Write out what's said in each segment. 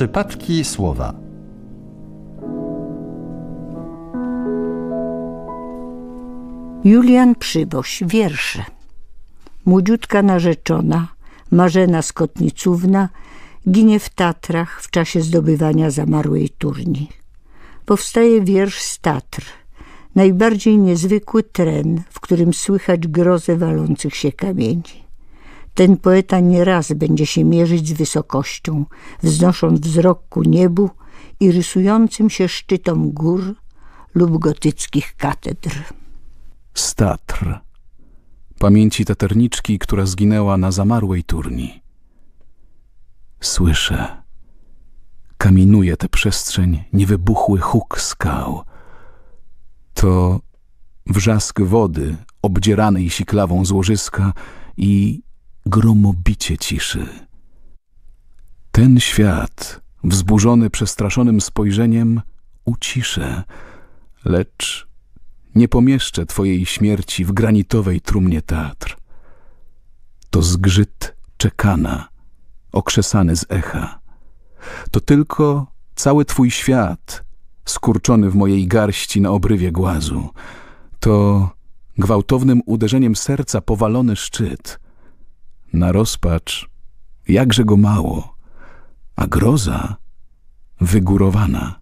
Przypadki słowa. Julian Przyboś, wiersze. Młodziutka narzeczona, Marzena Skotnicówna, ginie w Tatrach w czasie zdobywania zamarłej turni. Powstaje wiersz z Tatr, najbardziej niezwykły tren, w którym słychać grozę walących się kamieni. Ten poeta nie raz będzie się mierzyć z wysokością, wznosząc wzrok ku niebu i rysującym się szczytom gór lub gotyckich katedr. Statr. Pamięci taterniczki, która zginęła na zamarłej turni. Słyszę. Kaminuje tę przestrzeń niewybuchły huk skał. To wrzask wody obdzieranej siklawą złożyska i gromobicie ciszy. Ten świat, wzburzony przestraszonym spojrzeniem, uciszę, lecz nie pomieszczę twojej śmierci w granitowej trumnie teatr. To zgrzyt czekana, okrzesany z echa. To tylko cały twój świat, skurczony w mojej garści na obrywie głazu. To gwałtownym uderzeniem serca powalony szczyt – na rozpacz jakże go mało, a groza wygórowana.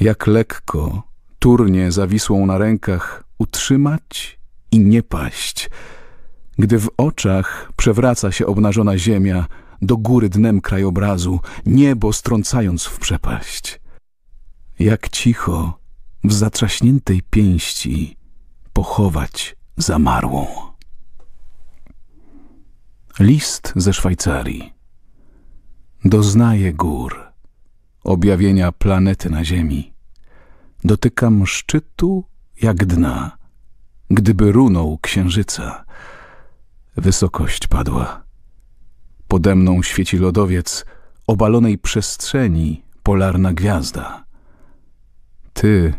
Jak lekko turnie zawisłą na rękach utrzymać i nie paść, gdy w oczach przewraca się obnażona ziemia do góry dnem krajobrazu, niebo strącając w przepaść. Jak cicho w zatrzaśniętej pięści pochować zamarłą. List ze Szwajcarii. Doznaję gór, objawienia planety na Ziemi. Dotykam szczytu jak dna, gdyby runął księżyca. Wysokość padła. Pode mną świeci lodowiec, obalonej przestrzeni polarna gwiazda. Ty,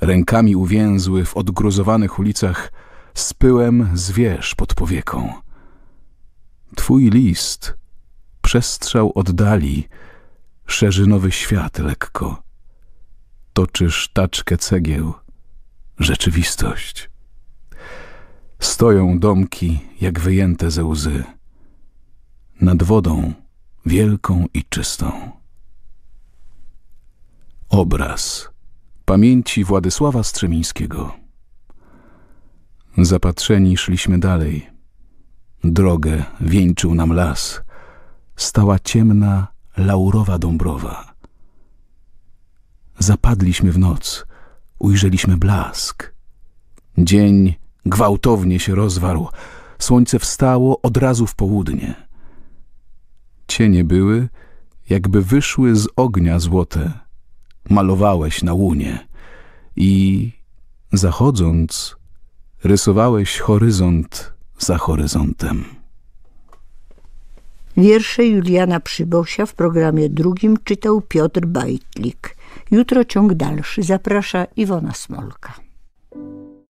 rękami uwięzły w odgruzowanych ulicach, z pyłem zwierz pod powieką – Twój list, przestrzał oddali, szerzy nowy świat lekko. Toczysz taczkę cegieł, rzeczywistość. Stoją domki jak wyjęte ze łzy, nad wodą wielką i czystą. Obraz pamięci Władysława Strzemińskiego. Zapatrzeni szliśmy dalej – Drogę wieńczył nam las. Stała ciemna, laurowa dąbrowa. Zapadliśmy w noc, ujrzeliśmy blask. Dzień gwałtownie się rozwarł. Słońce wstało od razu w południe. Cienie były, jakby wyszły z ognia złote. Malowałeś na łunie i, zachodząc, rysowałeś horyzont za horyzontem. Wiersze Juliana Przybosia w programie drugim czytał Piotr Bajtlik. Jutro ciąg dalszy. Zaprasza Iwona Smolka.